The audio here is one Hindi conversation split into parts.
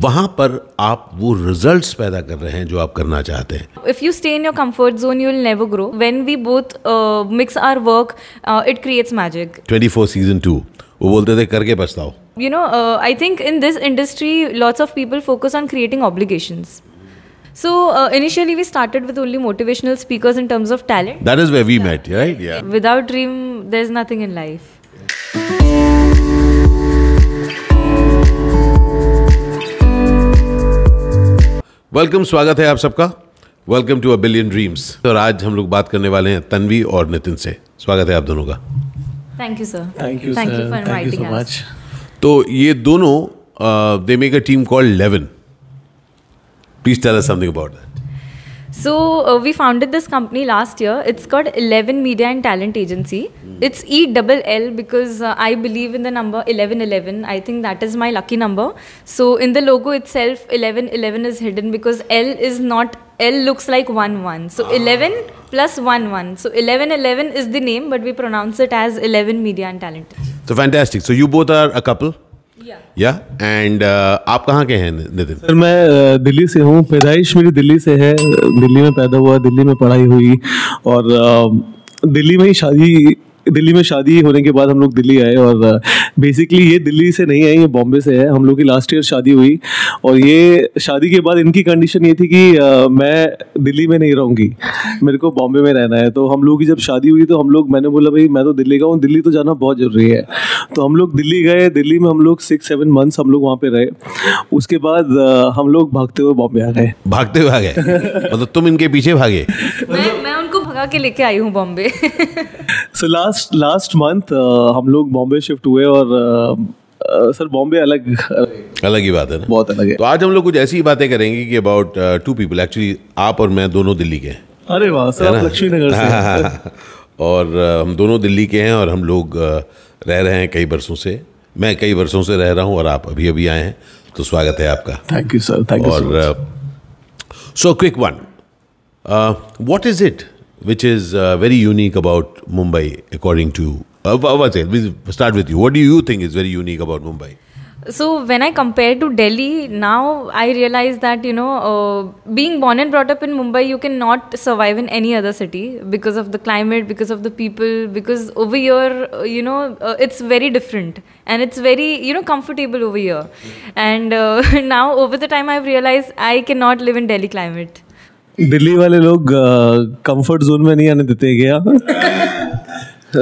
वहाँ पर आप वो रिजल्ट्स पैदा कर रहे हैं जो आप करना चाहते हैं if you stay in your comfort zone you will never grow when we both mix our work it creates magic 24 season 2 वो बोलते थे करके पछताओ you know I think in this industry lots of people focus on creating obligations So uh, initially we started with only motivational speakers in terms of talent. That is where we yeah. met, right? Yeah. Without dream, there's nothing in life. Welcome स्वागत है आप सबका welcome to a billion dreams और आज हम लोग बात करने वाले हैं तन्वी और नितिन से स्वागत है आप दोनों का thank you sir thank you thank you so much तो ये दोनों they make a team called eleven please tell us something about that So uh, we founded this company last year. It's called Eleven Media and Talent Agency. Mm. It's E double L because uh, I believe in the number eleven eleven. I think that is my lucky number. So in the logo itself, eleven eleven is hidden because L is not L looks like one one. So ah. eleven plus one one. So eleven eleven is the name, but we pronounce it as Eleven Media and Talent. So fantastic. So you both are a couple. या एंड uh, आप कहाँ के हैं नितिन सर मैं uh, दिल्ली से हूँ पैदाइश मेरी दिल्ली से है दिल्ली में पैदा हुआ दिल्ली में पढ़ाई हुई और uh, दिल्ली में ही शादी दिल्ली में शादी होने के बाद हम लोग दिल्ली आए और बेसिकली ये दिल्ली से नहीं आए ये बॉम्बे से है हम लोग की लास्ट ईयर शादी हुई और ये शादी के बाद इनकी कंडीशन ये थी कि मैं दिल्ली में नहीं रहूँगी मेरे को बॉम्बे में रहना है तो हम लोग की जब शादी हुई तो हम लोग मैंने बोला भाई मैं तो दिल्ली का हूँ दिल्ली तो जाना बहुत ज़रूरी है तो हम लोग दिल्ली गए दिल्ली में हम लोग सिक्स सेवन मंथ्स हम लोग वहाँ पे रहे उसके बाद हम लोग भागते हुए बॉम्बे आ गए भागते हुए आ गए मतलब तुम इनके पीछे भागे मैं, मैं उनको मंगा के लेके आई हूँ Bombay so last last month हम लोग बॉम्बे शिफ्ट हुए और uh, uh, सर बॉम्बे अलग अलग ही बात है ना बहुत अलग है तो आज हम लोग कुछ ऐसी ही बातें करेंगे कि अबाउट टू पीपल एक्चुअली आप और मैं दोनों दिल्ली के हैं अरे वाह सर आप लक्ष्मी नगर से हाँ, हाँ, हाँ, और uh, हम दोनों दिल्ली के हैं और हम लोग uh, रह रहे हैं कई बरसों से मैं कई बरसों से रह रहा हूँ और आप अभी अभी आए हैं तो स्वागत है आपका thank you sir thank you और so quick one what is it which is uh, very unique about Mumbai, according to. Uh, it? we start with you. What do you think is very unique about Mumbai? So when I compare to Delhi, now I realize that you know, uh, being born and brought up in Mumbai, you cannot survive in any other city because of the climate, because of the people, because over here, uh, you know, uh, it's very different and it's very you know comfortable over here. And uh, now over the time, I've realized I cannot live in Delhi climate. Delhi वाले लोग कंफर्ट जोन में नहीं आने देते क्या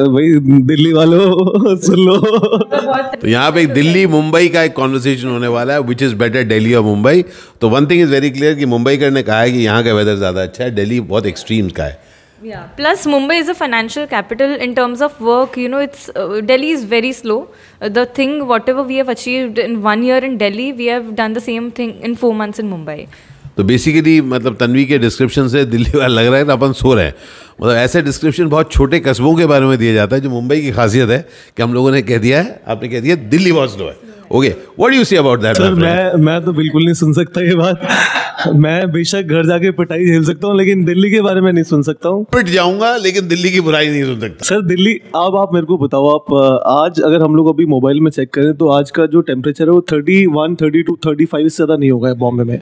भाई दिल्ली वालों सुन लो तो यहाँ पे दिल्ली मुंबई का एक कॉन्वर्सेशन होने वाला है विच इज़ बेटर दिल्ली और मुंबई तो one thing is very clear कि मुंबई कर ने कहा है कि यहाँ का वेदर ज़्यादा अच्छा है दिल्ली बहुत एक्सट्रीम का है plus Mumbai is a financial capital in terms of work you know it's Delhi is very slow the thing whatever we have achieved in one year in Delhi we have done the same thing in four months in Mumbai तो बेसिकली मतलब तनवी के डिस्क्रिप्शन से दिल्ली वाला लग रहा है तो अपन सो रहे हैं मतलब ऐसे डिस्क्रिप्शन बहुत छोटे कस्बों के बारे में दिया जाता है जो मुंबई की खासियत है कि हम लोगों ने कह दिया है आपने कह दिया दिल्ली बहुत स्लो है okay what do you see about that sir मैं मैं तो बिल्कुल नहीं सुन सकता ये बात मैं बेशक घर जाके पिटाई झेल सकता हूँ लेकिन दिल्ली के बारे में नहीं सुन सकता हूँ पिट जाऊंगा लेकिन दिल्ली की बुराई नहीं सुन सकता सर दिल्ली अब आप मेरे को बताओ आप आज अगर हम लोग अभी मोबाइल में चेक करें तो आज का जो टेम्परेचर है वो thirty one thirty two thirty five से ज़्यादा नहीं होगा बॉम्बे में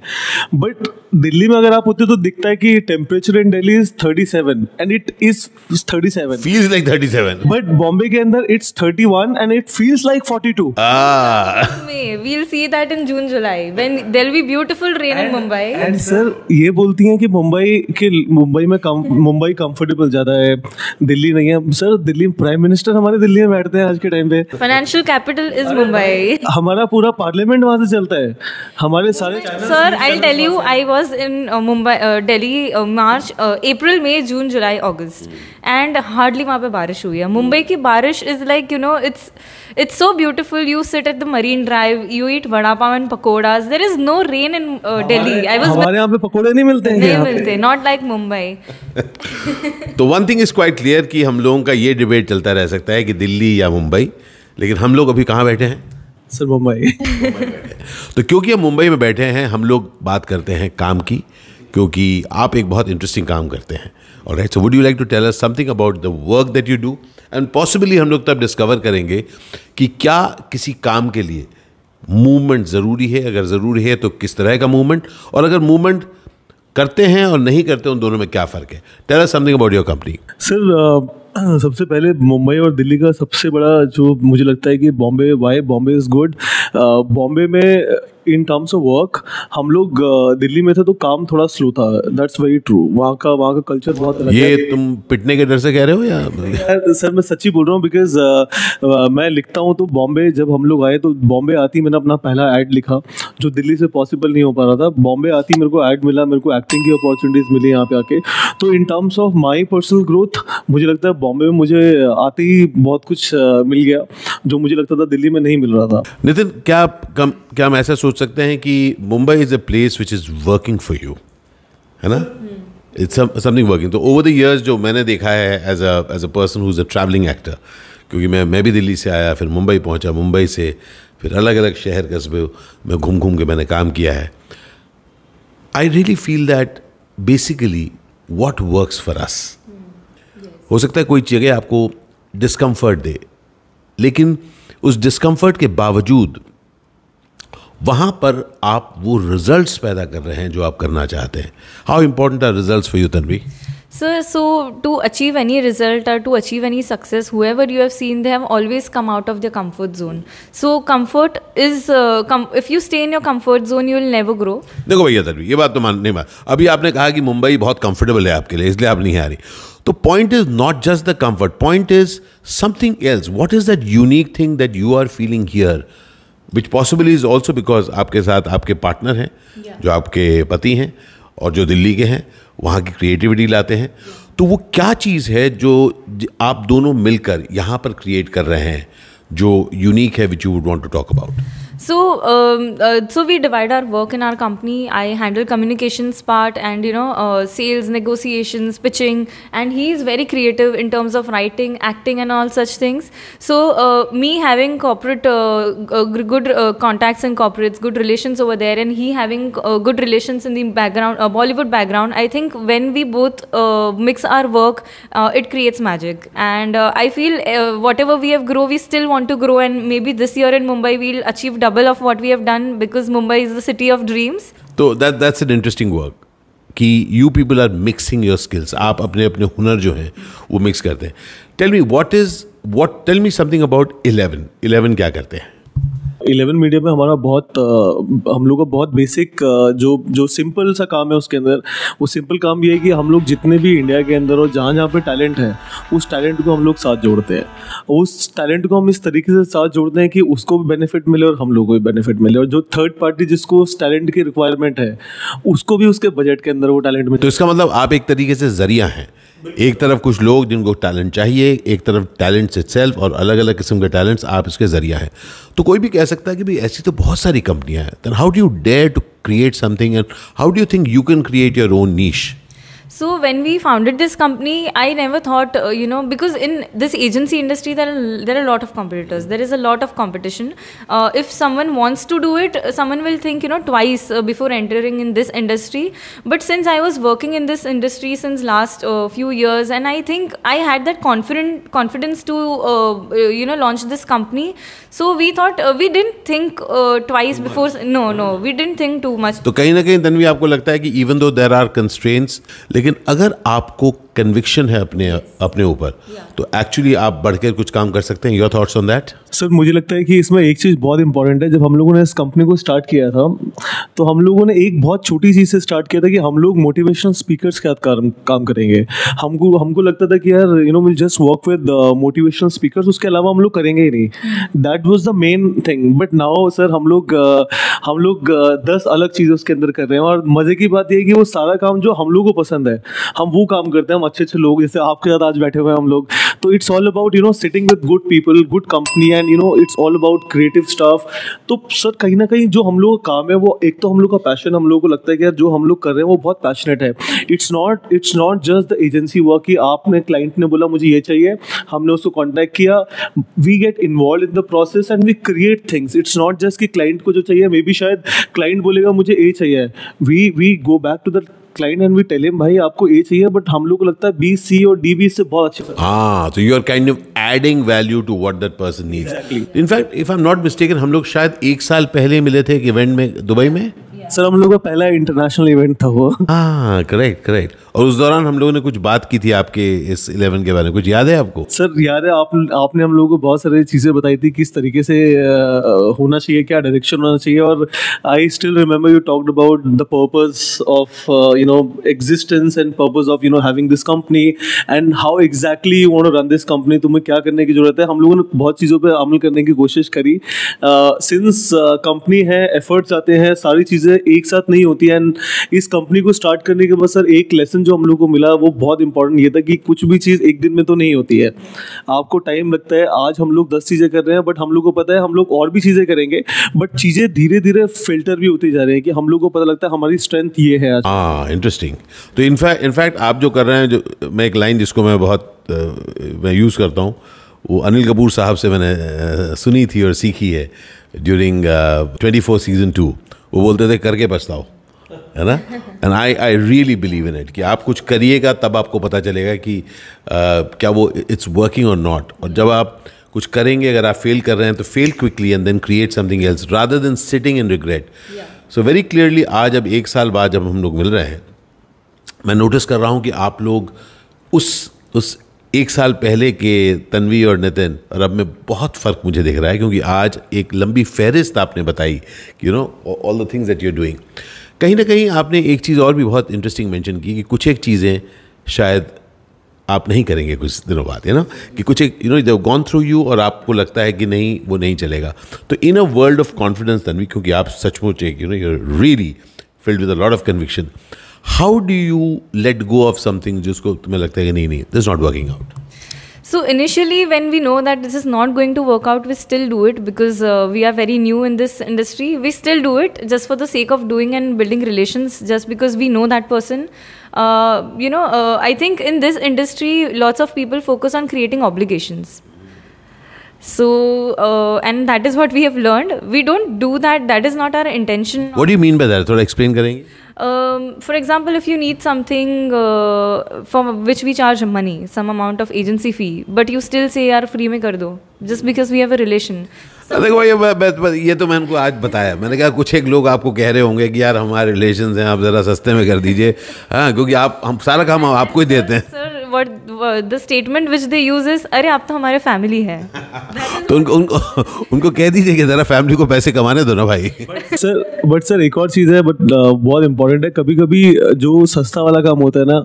बट दिल्ली में अगर आप होते तो दिखता है कि temperature in Delhi is thirty seven and it is thirty seven feels like thirty seven but Bombay के अंदर it's thirty one and it feels like forty two we'll see that in June July when there'll be beautiful rain and, in Mumbai. And sir ये बोलती हैं कि मुंबई के मुंबई में कम, मुंबई ज्यादा है दिल्ली नहीं है सर दिल्ली प्राइम मिनिस्टर हमारे दिल्ली में बैठते हैं आज के टाइम पे फाइनेंशियल कैपिटल इज मुंबई हमारा पूरा पार्लियामेंट वहाँ से चलता है हमारे सारे sir I tell you I was in Mumbai Delhi March April May June July August and hardly वहाँ पे बारिश हुई है मुंबई की बारिश is like you know it's it's so beautiful you sit at the Marine Drive you eat vada pav and pakora there is no rain in Delhi I was यहाँ पे पकौड़े नहीं मिलते हैं नहीं मिलते नॉट लाइक मुंबई तो one thing is quite clear कि हम लोगों का ये डिबेट चलता रह सकता है कि दिल्ली या मुंबई लेकिन हम लोग अभी कहाँ बैठे हैं सर मुंबई तो क्योंकि हम मुंबई में बैठे हैं हम लोग बात करते हैं काम की क्योंकि आप एक बहुत इंटरेस्टिंग काम करते हैं और right so would you like to tell us something about the work that you do and possibly हम लोग तब डिस्कवर करेंगे कि क्या किसी काम के लिए मूवमेंट ज़रूरी है अगर ज़रूरी है तो किस तरह का मूवमेंट और अगर मूवमेंट करते हैं और नहीं करते उन दोनों में क्या फ़र्क है tell us something about your company sir सबसे पहले मुंबई और दिल्ली का सबसे बड़ा जो मुझे लगता है कि Bombay why Bombay is good Bombay में इन टर्म्स ऑफ वर्क हम लोग दिल्ली में थे तो काम थोड़ा स्लो था दैट्स वेरी ट्रू वहाँ का वहाँ का कल्चर बहुत अलग ये तुम पिटने के डर से कह रहे हो या सर मैं सच्ची बोल रहा हूँ बिकॉज मैं लिखता हूँ तो बॉम्बे जब हम लोग आए तो बॉम्बे आती मैंने अपना पहला एड लिखा जो दिल्ली से पॉसिबल नहीं हो पा रहा था बॉम्बे आती मेरे को एड मिला मेरे को एक्टिंग की अपॉर्चुनिटीज़ मिली यहाँ पे आके तो in terms of my personal growth मुझे लगता है बॉम्बे में मुझे आते ही बहुत कुछ मिल गया जो मुझे लगता था दिल्ली में नहीं मिल रहा था नितिन क्या कम क्या मैं ऐसा सोच सोच सकते हैं कि Mumbai is a place which is working for you है ना इट्स समथिंग वर्किंग तो ओवर द इयर्स जो मैंने देखा है as a as a person who is a travelling actor क्योंकि मैं मैं भी दिल्ली से आया फिर मुंबई पहुंचा मुंबई से फिर अलग अलग शहर कस्बे में घूम घूम के मैंने काम किया है I really feel that basically what work for us हो सकता है कोई जगह आपको डिस्कम्फर्ट दे लेकिन उस डिस्कम्फर्ट के बावजूद वहां पर आप वो रिजल्ट्स पैदा कर रहे हैं जो आप करना चाहते हैं how important are result for you Tanvi so so to achieve any result or to achieve any success whoever you have seen they have always come out of the comfort zone so comfort is if you stay in your comfort zone you will never grow देखो भैया तभी ये बात तो मान नहीं मान अभी आपने कहा कि मुंबई बहुत कंफर्टेबल है आपके लिए इसलिए आप नहीं आ रही तो point is not just the comfort point is something else what is that unique thing that you are feeling here which possible is also because आपके साथ आपके पार्टनर हैं yeah. जो आपके पति हैं और जो दिल्ली के हैं वहाँ की क्रिएटिविटी लाते हैं तो वो क्या चीज़ है जो आप दोनों मिलकर यहाँ पर क्रिएट कर रहे हैं जो यूनिक है which you would to talk about So, um, uh, so we divide our work in our company. I handle communications part and you know uh, sales, negotiations, pitching, and he is very creative in terms of writing, acting, and all such things. So, uh, me having corporate uh, uh, good uh, contacts in corporates, good relations over there, and he having good relations in the background, Bollywood background. I think when we both mix our work, it creates magic. And I feel whatever we have grow, we still want to grow, and maybe this year in Mumbai we'll achieve double double of what we have done because Mumbai is the city of dreams. So that that's an interesting work. कि you people are mixing your skills आप अपने अपने हुनर जो हैं वो मिक्स करते हैं tell me what is what tell me something about eleven eleven क्या करते हैं इलेवन मीडिया में हमारा बहुत हम लोग का बहुत बेसिक जो जो सिंपल सा काम है उसके अंदर वो सिंपल काम ये है कि हम लोग जितने भी इंडिया के अंदर और जहाँ जहाँ पे टैलेंट है उस टैलेंट को हम लोग साथ जोड़ते हैं उस टैलेंट को हम इस तरीके से साथ जोड़ते हैं कि उसको भी बेनिफिट मिले और हम लोग को भी बेनिफिट मिले और जो थर्ड पार्टी जिसको उस टैलेंट की रिक्वायरमेंट है उसको भी उसके बजट के अंदर वो टैलेंट मिले तो इसका मतलब आप एक तरीके से जरिया हैं एक तरफ कुछ लोग जिनको टैलेंट चाहिए एक तरफ टैलेंट्स इट और अलग अलग किस्म के टैलेंट्स आप इसके जरिया हैं तो कोई भी कह सकता है कि भाई ऐसी तो बहुत सारी कंपनियां हैं then how do you dare to create something and how do you think you can create your own niche So when we founded this company, I never thought, uh, you know, because in this agency industry, there are, there are a lot of competitors. There is a lot of competition. Uh, if someone wants to do it, uh, someone will think, you know, twice uh, before entering in this industry. But since I was working in this industry since last uh, few years, and I think I had that confident confidence to, uh, you know, launch this company. So we thought we didn't think twice before. No, no, hmm. we didn't think too much. So, कहीं ना कहीं तनवी आपको लगता है कि even though there are constraints लेकिन अगर आपको कन्विक्शन है अपने अपने ऊपर तो एक्चुअली आप बढ़कर कुछ काम कर सकते हैं your thoughts on that sir मुझे लगता है कि इसमें एक चीज़ बहुत इंपॉर्टेंट है जब हम लोगों ने इस कंपनी को स्टार्ट किया था तो हम लोगों ने एक बहुत छोटी चीज़ से स्टार्ट किया था कि हम लोग मोटिवेशनल स्पीकर्स के साथ काम करेंगे हमको हमको लगता था कि यार you know will just work with motivational speaker उसके अलावा हम लोग करेंगे ही नहीं that was the main thing but now sir हम लोग uh, हम लोग uh, दस अलग चीज़ें उसके अंदर कर रहे हैं और मज़े की बात यह है कि वो सारा काम जो हम लोग को पसंद है हम वो काम करते हैं हम अच्छे अच्छे लोग जैसे आपके साथ आज बैठे हुए हैं हम लोग तो it's all about you know sitting with good people good company and you know it's all about creative staff तो सर कहीं ना कहीं जो हम लोग का काम है वो एक तो हम लोग का पैशन हम लोग को लगता है कि यार जो हम लोग कर रहे हैं वो बहुत पैशनेट है it's not it's not just the agency work कि आपने क्लाइंट ने बोला मुझे ये चाहिए हमने उसको कॉन्टैक्ट किया we get involve in the process and we create things it's not just कि क्लाइंट को जो चाहिए मे बी शायद क्लाइंट बोलेगा मुझे ये चाहिए we we go back to the client and we tell him भाई आपको ए चाहिए बट हम लोग को लगता है बी सी और डी बी से बहुत अच्छे हाँ तो you are kind of adding value to what that person needs in fact if I am not mistaken हम लोग शायद एक साल पहले मिले थे एक इवेंट में दुबई में सर हम लोग का पहला इंटरनेशनल इवेंट था वो हाँ करेक्ट करेक्ट और उस दौरान हम लोगों ने कुछ बात की थी आपके इस इलेवन के बारे में कुछ याद है आपको सर याद है आप आपने हम लोगों को बहुत सारी चीज़ें बताई थी किस तरीके से होना चाहिए क्या डायरेक्शन होना चाहिए और I still remember you talked about the purpose of you know existence and purpose of you know having this company and how exactly you want run this company तुम्हें क्या करने की जरूरत है हम लोगों ने बहुत चीज़ों पर अमल करने की कोशिश करी सिंस कंपनी है एफर्ट्स आते हैं सारी चीज़ें एक साथ नहीं होती एंड इस कंपनी को स्टार्ट करने के बाद सर एक लेसन जो हम लोग को मिला वो बहुत इंपॉर्टेंट ये था कि कुछ भी चीज़ एक दिन में तो नहीं होती है आपको टाइम लगता है आज हम लोग दस चीज़ें कर रहे हैं बट हम लोग को पता है हम लोग और भी चीज़ें करेंगे बट चीज़ें धीरे धीरे फिल्टर भी होती जा रही है कि हम लोग को पता लगता है हमारी स्ट्रेंथ ये है हाँ इंटरेस्टिंग तो इनफैक्ट इनफैक्ट आप जो कर रहे हैं जो मैं एक लाइन जिसको मैं बहुत मैं यूज़ करता हूँ वो अनिल कपूर साहब से मैंने सुनी थी और सीखी है during twenty four season two वो बोलते थे करके पछताओ है ना and I I really believe in it कि आप कुछ करिएगा तब आपको पता चलेगा कि आ, क्या वो इट्स वर्किंग और नॉट और जब आप कुछ करेंगे अगर आप फेल कर रहे हैं तो fail quickly and then create something else rather than sitting in regret so very clearly आज अब एक साल बाद जब हम लोग मिल रहे हैं मैं नोटिस कर रहा हूँ कि आप लोग उस उस एक साल पहले के तनवी और नितिन और अब में बहुत फ़र्क मुझे दिख रहा है क्योंकि आज एक लंबी फहरिस्त आपने बताई you know all the things that you are doing कहीं ना कहीं आपने एक चीज़ और भी बहुत इंटरेस्टिंग मेंशन की कि कुछ एक चीज़ें शायद आप नहीं करेंगे कुछ दिनों बाद है ना कि कुछ एक you know they gone through you और आपको लगता है कि नहीं वो नहीं चलेगा तो in a world of confidence Tanvi क्योंकि आप सचमुच एक you know you really filled with a lot of conviction how do you let go of something जिसको तुम्हें लगता है कि नहीं नहीं this not working out So initially, when we know that this is not going to work out, we still do it because uh, we are very new in this industry. We still do it just for the sake of doing and building relations, just because we know that person. Uh, you know, uh, I think in this industry, lots of people focus on creating obligations. So, uh, and that is what we have learned. We don't do that. That is not our intention. What do you mean by that? Thoda explain for example if you need something for which we charge money some amount of agency fee but you still say are free में कर दो just because we have a relation देखो ये ये तो मैंने उनको आज बताया मैंने कहा कुछ एक लोग आपको कह रहे होंगे कि यार हमारे रिलेशन हैं आप ज़रा सस्ते में कर दीजिए हाँ क्योंकि आप हम सारा काम आपको ही देते हैं sir word the statement which they use is अरे आप तो हमारे फैमिली है तो उनको उनको उनको कह दीजिए कि जरा फैमिली को पैसे कमाने दो ना भाई सर बट सर एक और चीज़ है बट uh, बहुत इंपॉर्टेंट है कभी कभी uh, जो सस्ता वाला काम होता है ना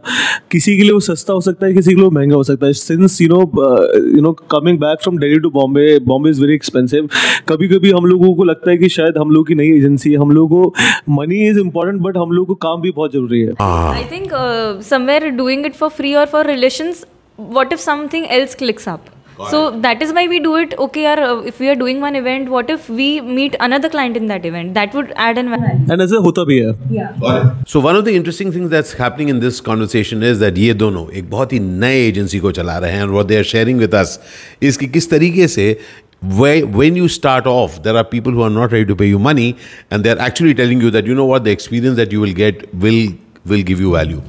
किसी के लिए वो सस्ता हो सकता है किसी के लिए महंगा हो सकता है since you know you know coming back from Delhi to Bombay Bombay is very expensive कभी कभी हम लोगों को लगता है कि शायद हम लोग की नई एजेंसी है हम लोग को मनी इज इम्पोर्टेंट बट हम लोग को काम भी बहुत जरूरी है I think somewhere doing it for free और for relations what if something else clicks up so that is why we do it okay or uh, if we are doing one event what if we meet another client in that event that would add another. value and as a hota bhi hai yeah so one of the interesting things that's happening in this conversation is that ye dono ek bahut hi naye agency ko chala rahe hain and what they are sharing with us is ki kis tarike se when you start off, there are people who are not ready to pay you money, and they're actually telling you that you know what the experience that you will get will will give you value.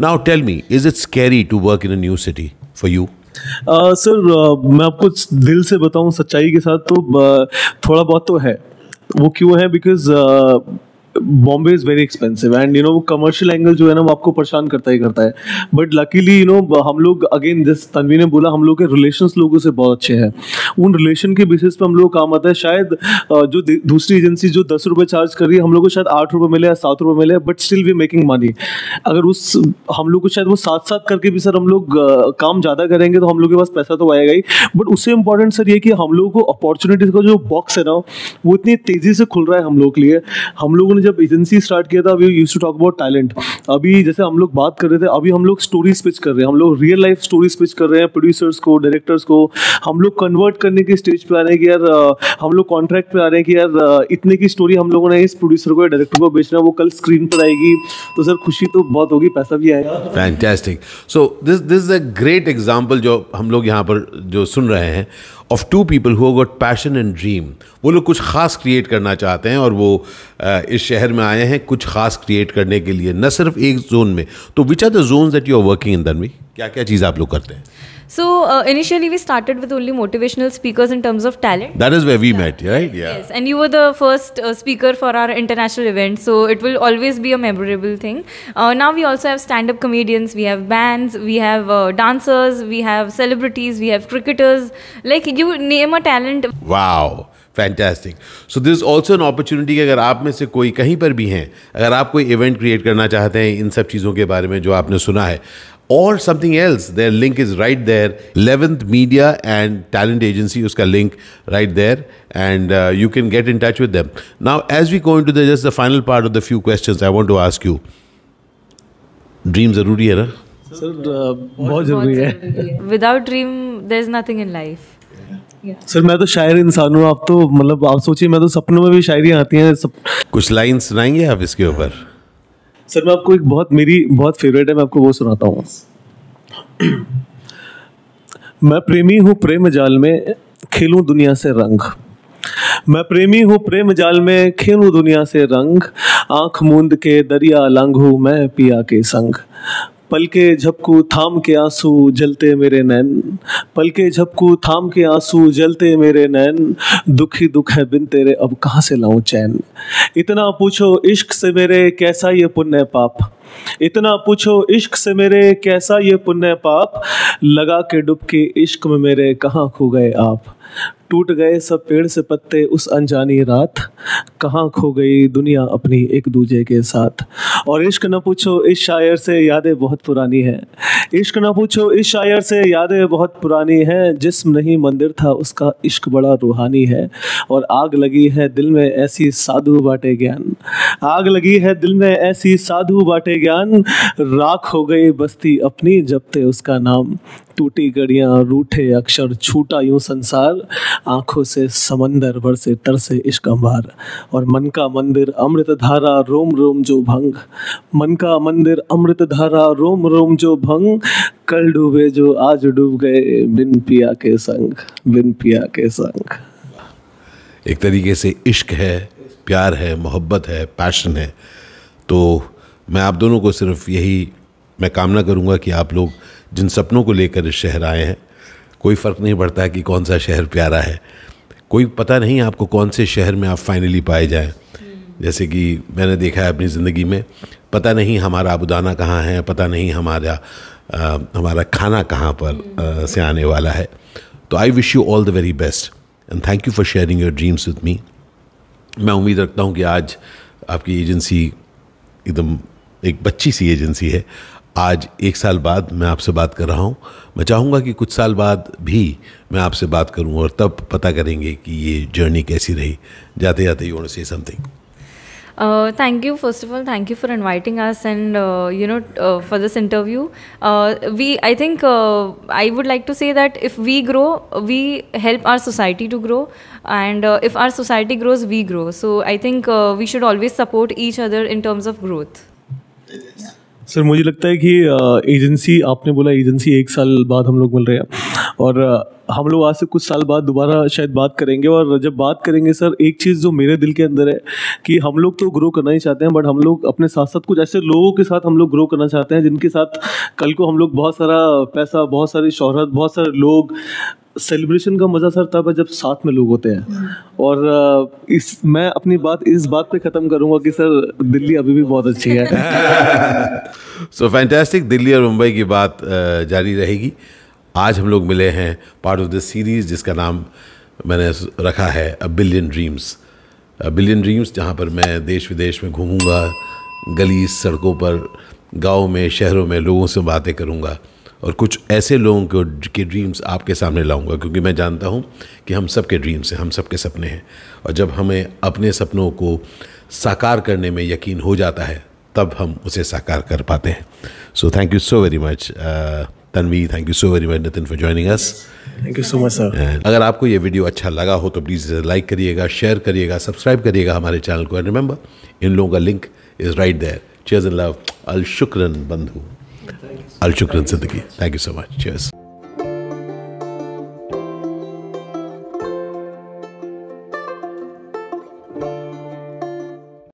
Now tell me is it's carry to work in new city for you sir मैं आपको दिल से बताऊं सच्चाई के साथ तो uh, थोड़ा बहुत तो है वो क्यों है because Bombay is very expensive and you know commercial angle जो है ना वो आपको परेशान करता ही करता है बट लकीली यू नो हम लोग अगेन जिस तनवी ने बोला हम लोग के रिलेशन लोगों से बहुत अच्छे हैं उन रिलेशन के बेसिस पे हम लोग काम आता है शायद जो दूसरी एजेंसी जो दस रुपये चार्ज कर रही है हम लोग को शायद आठ रुपये मिले या सात रुपये मिले but still we making money अगर उस हम लोग को शायद वो साथ साथ करके भी सर हम लोग काम ज़्यादा करेंगे तो हम लोग के पास पैसा तो आएगा ही बट उससे इम्पोर्टेंट सर ये कि हम लोगों को अपॉर्चुनिटीज़ का जो बॉक्स है ना वो इतनी तेज़ी से खुल रहा है हम लोग के लिए हम लोगों ने जब एजेंसी स्टार्ट किया था we use to talk about talent अभी जैसे हम लोग बात कर रहे थे अभी हम लोग स्टोरीज पिच कर रहे हैं हम लोग रियल लाइफ स्टोरीज पिच कर रहे हैं प्रोड्यूसर्स को डायरेक्टर्स को हम लोग कन्वर्ट करने के स्टेज पे आ रहे हैं कि यार हम लोग कॉन्ट्रैक्ट पे आ रहे हैं कि यार इतने की स्टोरी हम लोगों ने इस प्रोड्यूसर को या डायरेक्टर को बेचना है वो कल स्क्रीन पर आएगी तो सर खुशी तो बहुत होगी पैसा भी आएगा fantastic so this this is a great example जो हम लोग यहाँ पर जो सुन रहे हैं of two people who got passion and dream वो लोग कुछ ख़ास क्रिएट करना चाहते हैं और वो इस शहर में आए हैं कुछ ख़ास क्रिएट करने के लिए न सिर्फ एक जोन में तो which are the zone that you are working in then में क्या क्या चीज़ आप लोग करते हैं So uh, initially, we started with only motivational speakers in terms of talent. That is where we yeah. met, right? Yeah. Yes, and you were the first uh, speaker for our international event, so it will always be a memorable thing. Uh, now we also have stand-up comedians, we have bands, we have uh, dancers, we have celebrities, we have cricketers. Like you name a talent. Wow. Fantastic so this also an opportunity कि अगर आप में से कोई कहीं पर भी हैं अगर आप कोई इवेंट क्रिएट करना चाहते हैं इन सब चीज़ों के बारे में जो आपने सुना है और something else there link is right there eleventh media and talent agency उसका link right there and you can get in touch with them now as we going to the just the final part of the few question I want to ask you dream ज़रूरी है ना सर बहुत ज़रूरी है without dream there is nothing in life Yeah. Sir मैं तो शायर इंसान हूँ आप तो मतलब आप सोचिए मैं तो सपनों में भी शायरियाँ आती हैं सब कुछ लाइन सुनाएंगे आप इसके ऊपर सर मैं आपको एक बहुत मेरी बहुत फेवरेट है मैं आपको वो सुनाता हूँ मैं प्रेमी हूँ प्रेम जाल में खेलूं दुनिया से रंग मैं प्रेमी हूँ प्रेम जाल में खेलूं दुनिया से रंग आंख मूंद के दरिया लांघू मैं पिया के संग पलके झपकू थाम के आंसू जलते मेरे नैन पलके झपकू थाम के आंसू जलते मेरे नैन दुखी दुख है बिन तेरे अब कहाँ से लाऊं चैन इतना पूछो इश्क से मेरे कैसा ये पुण्य पाप इतना पूछो इश्क से मेरे कैसा ये पुण्य पाप लगा के डुबके इश्क में मेरे कहाँ खो गए आप टूट गए सब पेड़ से पत्ते उस अनजानी रात कहाँ खो गई दुनिया अपनी एक दूजे के साथ और इश्क न पूछो इस शायर से यादें बहुत पुरानी हैं इश्क न पूछो इस शायर से यादें बहुत पुरानी हैं जिसम नहीं मंदिर था उसका इश्क बड़ा रूहानी है और आग लगी है दिल में ऐसी साधु बाटे ज्ञान आग लगी है दिल में ऐसी साधु बाटे ज्ञान राख हो गई बस्ती अपनी जब थे उसका नाम टूटी गड़ियाँ रूठे अक्षर छूटा यूं संसार आंखों से समंदर भर से तरसे इश्क अंबार और मन का मंदिर अमृत धारा रोम रोम जो भंग मन का मंदिर अमृत धारा रोम रोम जो भंग कल डूबे जो आज डूब गए बिन पिया के संग बिन पिया के संग एक तरीके से इश्क है प्यार है मोहब्बत है पैशन है तो मैं आप दोनों को सिर्फ यही मैं कामना करूंगा कि आप लोग जिन सपनों को लेकर इस शहर आए हैं कोई फ़र्क नहीं पड़ता कि कौन सा शहर प्यारा है कोई पता नहीं आपको कौन से शहर में आप फाइनली पाए जाए जैसे कि मैंने देखा है अपनी ज़िंदगी में पता नहीं हमारा अबुदाना कहाँ है पता नहीं हमारा आ, हमारा खाना कहाँ पर आ, से आने वाला है तो I wish you all the very best and thank you for sharing your dreams with me मैं उम्मीद रखता हूँ कि आज आपकी एजेंसी एकदम एक बच्ची सी एजेंसी है आज एक साल बाद मैं आपसे बात कर रहा हूँ मैं चाहूंगा कि कुछ साल बाद भी मैं आपसे बात करूँ और तब पता करेंगे कि ये जर्नी कैसी रही जाते जाते you say something thank you first of all thank you for inviting us and you know for this interview we I think I would like to say that if we grow we help our society to grow and if our society grows we grow so I think we should always support each other in terms of growth sir मुझे लगता है कि एजेंसी आपने बोला एजेंसी एक साल बाद हम लोग मिल रहे हैं और हम लोग आज से कुछ साल बाद दोबारा शायद बात करेंगे और जब बात करेंगे सर एक चीज़ जो मेरे दिल के अंदर है कि हम लोग तो ग्रो करना ही चाहते हैं बट हम लोग अपने साथ साथ कुछ ऐसे लोगों के साथ हम लोग ग्रो करना चाहते हैं जिनके साथ कल को हम लोग बहुत सारा पैसा बहुत सारी शोहरत बहुत सारे लोग सेलिब्रेशन का मज़ा सर तब है जब साथ में लोग होते हैं हम्म। और इस मैं अपनी बात इस बात पे ख़त्म करूंगा कि सर दिल्ली अभी भी बहुत अच्छी है सो फैंटेस्टिक दिल्ली और मुंबई की बात जारी रहेगी आज हम लोग मिले हैं पार्ट ऑफ दिस सीरीज़ जिसका नाम मैंने रखा है a billion dreams billion dreams जहाँ पर मैं देश विदेश में घूमूंगा गली सड़कों पर गाँव में शहरों में लोगों से बातें करूँगा और कुछ ऐसे लोगों को के ड्रीम्स आपके सामने लाऊंगा क्योंकि मैं जानता हूँ कि हम सब के ड्रीम्स हैं हम सब के सपने हैं और जब हमें अपने सपनों को साकार करने में यकीन हो जाता है तब हम उसे साकार कर पाते हैं so thank you so very much Tanvi thank you so very much Nitin for joining us thank you so much sir अगर आपको ये वीडियो अच्छा लगा हो तो प्लीज़ लाइक करिएगा शेयर करिएगा सब्सक्राइब करिएगा हमारे चैनल को एंड रिमेंबर इन लोगों का link is right there cheers in love अल शुक्रन बंधु अल शुक्रन Siddiqui thank you so much chairs